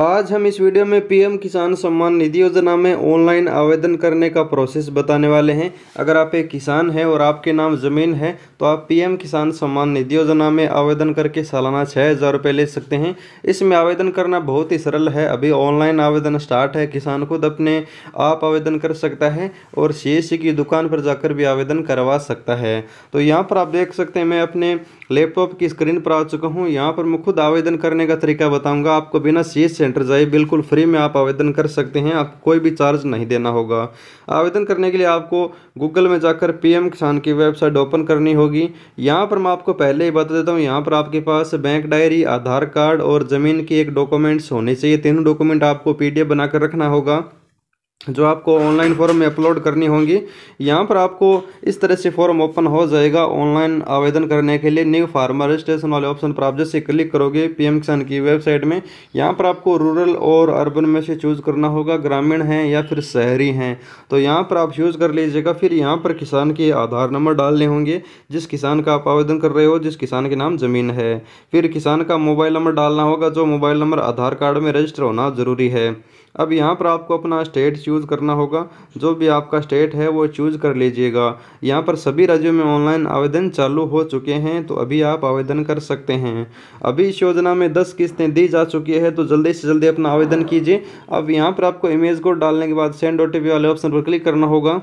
आज हम इस वीडियो में पीएम किसान सम्मान निधि योजना में ऑनलाइन आवेदन करने का प्रोसेस बताने वाले हैं अगर आप एक किसान हैं और आपके नाम ज़मीन है तो आप पीएम किसान सम्मान निधि योजना में आवेदन करके सालाना छः हज़ार रुपये ले सकते हैं इसमें आवेदन करना बहुत ही सरल है अभी ऑनलाइन आवेदन स्टार्ट है किसान खुद अपने आप आवेदन कर सकता है और सी की दुकान पर जाकर भी आवेदन करवा सकता है तो यहाँ पर आप देख सकते हैं मैं अपने लैपटॉप की स्क्रीन पर आ चुका हूँ यहाँ पर मैं खुद आवेदन करने का तरीका बताऊँगा आपको बिना सी सेंटर जाइए बिल्कुल फ्री में आप आवेदन कर सकते हैं आपको कोई भी चार्ज नहीं देना होगा आवेदन करने के लिए आपको गूगल में जाकर पीएम किसान की वेबसाइट ओपन करनी होगी यहाँ पर मैं आपको पहले ही बता देता हूँ यहाँ पर आपके पास बैंक डायरी आधार कार्ड और ज़मीन की एक डॉक्यूमेंट्स होने चाहिए तीनों डॉक्यूमेंट आपको पी बनाकर रखना होगा जो आपको ऑनलाइन फॉर्म में अपलोड करनी होंगी यहाँ पर आपको इस तरह से फॉर्म ओपन हो जाएगा ऑनलाइन आवेदन करने के लिए न्यू फार्मर रजिस्ट्रेशन वाले ऑप्शन पर आप जैसे क्लिक करोगे पीएम किसान की वेबसाइट में यहाँ पर आपको रूरल और अर्बन में से चूज़ करना होगा ग्रामीण हैं या फिर शहरी हैं तो यहाँ पर आप चूज़ कर लीजिएगा फिर यहाँ पर किसान के आधार नंबर डालने होंगे जिस किसान का आप आवेदन कर रहे हो जिस किसान के नाम ज़मीन है फिर किसान का मोबाइल नंबर डालना होगा जो मोबाइल नंबर आधार कार्ड में रजिस्टर होना ज़रूरी है अब यहाँ पर आपको अपना स्टेट चूज़ करना होगा जो भी आपका स्टेट है वो चूज़ कर लीजिएगा यहाँ पर सभी राज्यों में ऑनलाइन आवेदन चालू हो चुके हैं तो अभी आप आवेदन कर सकते हैं अभी इस योजना में दस किस्तें दी जा चुकी है तो जल्दी से जल्दी अपना आवेदन कीजिए अब यहाँ पर आपको इमेज को डालने के बाद सेंड ओ वाले ऑप्शन पर क्लिक करना होगा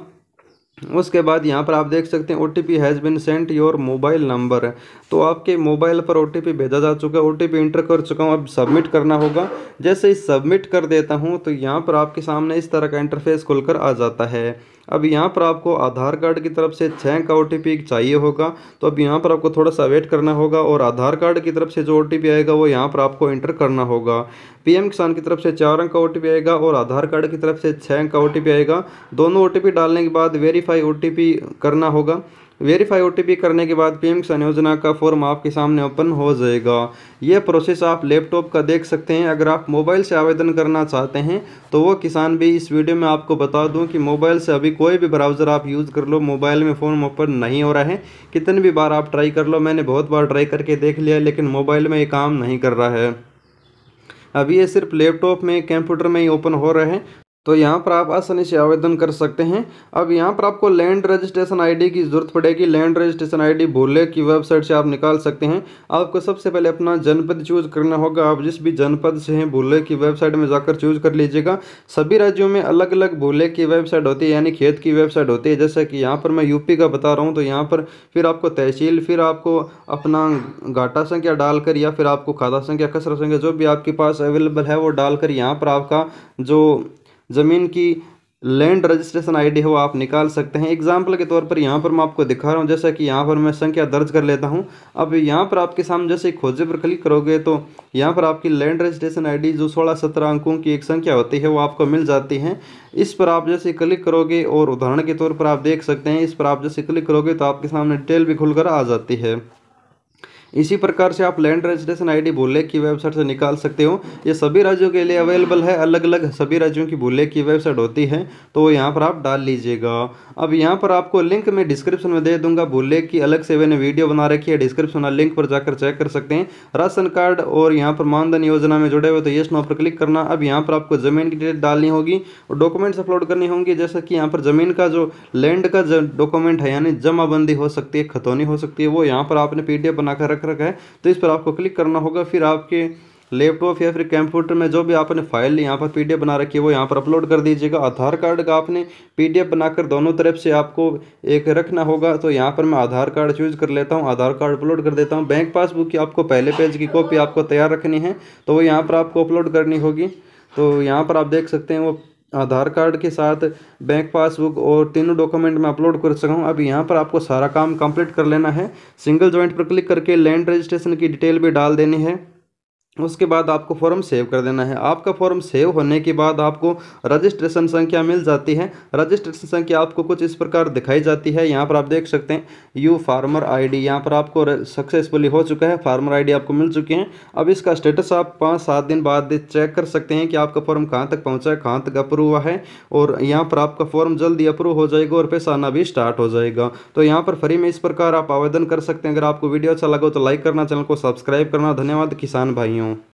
उसके बाद यहाँ पर आप देख सकते हैं O T P has been sent your mobile number तो आपके मोबाइल पर ओ टी पी भेजा जा चुका है ओ टी पी इंटर कर चुका हूँ अब सबमिट करना होगा जैसे ही सबमिट कर देता हूँ तो यहाँ पर आपके सामने इस तरह का इंटरफेस खुलकर आ जाता है अब यहाँ पर आपको आधार कार्ड की तरफ से छः का ओ चाहिए होगा तो अब यहाँ पर आपको थोड़ा सा वेट करना होगा और आधार कार्ड की तरफ से जो ओ आएगा वो यहाँ पर आपको एंटर करना होगा पीएम किसान की तरफ से चार अंक का ओ आएगा और आधार कार्ड की तरफ से छः अंक का ओ आएगा दोनों ओ डालने के बाद वेरीफाई ओ करना होगा वेरीफाई ओ करने के बाद पीएम किसान योजना का फॉर्म आपके सामने ओपन हो जाएगा यह प्रोसेस आप लैपटॉप का देख सकते हैं अगर आप मोबाइल से आवेदन करना चाहते हैं तो वो किसान भी इस वीडियो में आपको बता दूं कि मोबाइल से अभी कोई भी ब्राउज़र आप यूज़ कर लो मोबाइल में फ़ॉर्म ओपन नहीं हो रहा है कितनी भी बार आप ट्राई कर लो मैंने बहुत बार ट्राई करके देख लिया लेकिन मोबाइल में ये काम नहीं कर रहा है अभी ये सिर्फ लैपटॉप में कंप्यूटर में ही ओपन हो रहे हैं तो यहाँ पर आप आसानी से आवेदन कर सकते हैं अब यहाँ पर आपको लैंड रजिस्ट्रेशन आईडी की ज़रूरत पड़ेगी लैंड रजिस्ट्रेशन आईडी भोले की वेबसाइट से आप निकाल सकते हैं आपको सबसे पहले अपना जनपद चूज करना होगा आप जिस भी जनपद से हैं भोले की वेबसाइट में जाकर चूज कर लीजिएगा सभी राज्यों में अलग अलग भोले की वेबसाइट होती है यानी खेत की वेबसाइट होती है जैसे कि यहाँ पर मैं यूपी का बता रहा हूँ तो यहाँ पर फिर आपको तहसील फिर आपको अपना घाटा संख्या डालकर या फिर आपको खाता संख्या कसर संख्या जो भी आपके पास अवेलेबल है वो डालकर यहाँ पर आपका जो ज़मीन की लैंड रजिस्ट्रेशन आईडी वो आप निकाल सकते हैं एग्जाम्पल के तौर पर यहाँ पर मैं आपको दिखा रहा हूँ जैसा कि यहाँ पर मैं संख्या दर्ज कर लेता हूँ अब यहाँ पर आपके सामने जैसे खोजे पर क्लिक करोगे तो यहाँ पर आपकी लैंड रजिस्ट्रेशन आईडी जो सोलह सत्रह अंकों की एक संख्या होती है वो आपको मिल जाती है इस पर आप जैसे क्लिक करोगे और उदाहरण के तौर पर आप देख सकते हैं इस पर आप जैसे क्लिक करोगे तो आपके सामने डिटेल भी खुलकर आ जाती है इसी प्रकार से आप लैंड रजिस्ट्रेशन आईडी बोले की वेबसाइट से निकाल सकते हो ये सभी राज्यों के लिए अवेलेबल है अलग अलग सभी राज्यों की बोले की वेबसाइट होती है तो वो यहाँ पर आप डाल लीजिएगा अब यहाँ पर आपको लिंक मैं डिस्क्रिप्शन में दे दूंगा बोले की अलग से मैंने वीडियो बना रखी है डिस्क्रिप्शन वाला लिंक पर जाकर चेक कर सकते हैं राशन कार्ड और यहाँ पर मानधन योजना में जुड़े हुए तो ये स्नो पर क्लिक करना अब यहाँ पर आपको जमीन की डिटेल डालनी होगी और डॉक्यूमेंट्स अपलोड करनी होंगी जैसा कि यहाँ पर जमीन का जो लैंड का डॉक्यूमेंट है यानी जमाबंदी हो सकती है खतौनी हो सकती है वो यहाँ पर आपने पीडीएफ बनाकर रख रख रखा है तो इस पर आपको क्लिक करना होगा फिर आपके लैपटॉप या फिर कंप्यूटर में जो भी आपने फाइल यहाँ पर पीडीएफ बना रखी है वो यहाँ पर अपलोड कर दीजिएगा आधार कार्ड का आपने पीडीएफ बनाकर दोनों तरफ से आपको एक रखना होगा तो यहाँ पर मैं आधार कार्ड चूज़ कर लेता हूँ आधार कार्ड अपलोड कर देता हूँ बैंक पासबुक की आपको पहले पेज की कॉपी आपको तैयार रखनी है तो वो यहाँ पर आपको अपलोड करनी होगी तो यहाँ पर आप देख सकते हैं वो आधार कार्ड के साथ बैंक पासबुक और तीनों डॉक्यूमेंट मैं अपलोड कर सका हूँ अब यहाँ पर आपको सारा काम कंप्लीट कर लेना है सिंगल ज्वाइंट पर क्लिक करके लैंड रजिस्ट्रेशन की डिटेल भी डाल देनी है उसके बाद आपको फॉर्म सेव कर देना है आपका फॉर्म सेव होने के बाद आपको रजिस्ट्रेशन संख्या मिल जाती है रजिस्ट्रेशन संख्या आपको कुछ इस प्रकार दिखाई जाती है यहाँ पर आप देख सकते हैं यू फार्मर आईडी यहाँ पर आपको सक्सेसफुली हो चुका है फार्मर आईडी आपको मिल चुके हैं अब इसका स्टेटस आप पाँच सात दिन बाद चेक कर सकते हैं कि आपका फॉर्म कहाँ तक पहुँचा है कहाँ तक अप्रूव हुआ है और यहाँ पर आपका फॉर्म जल्दी अप्रूव हो जाएगा और पैसा आना भी स्टार्ट हो जाएगा तो यहाँ पर फ्री में इस प्रकार आप आवेदन कर सकते हैं अगर आपको वीडियो अच्छा लगा तो लाइक करना चैनल को सब्सक्राइब करना धन्यवाद किसान भाइयों know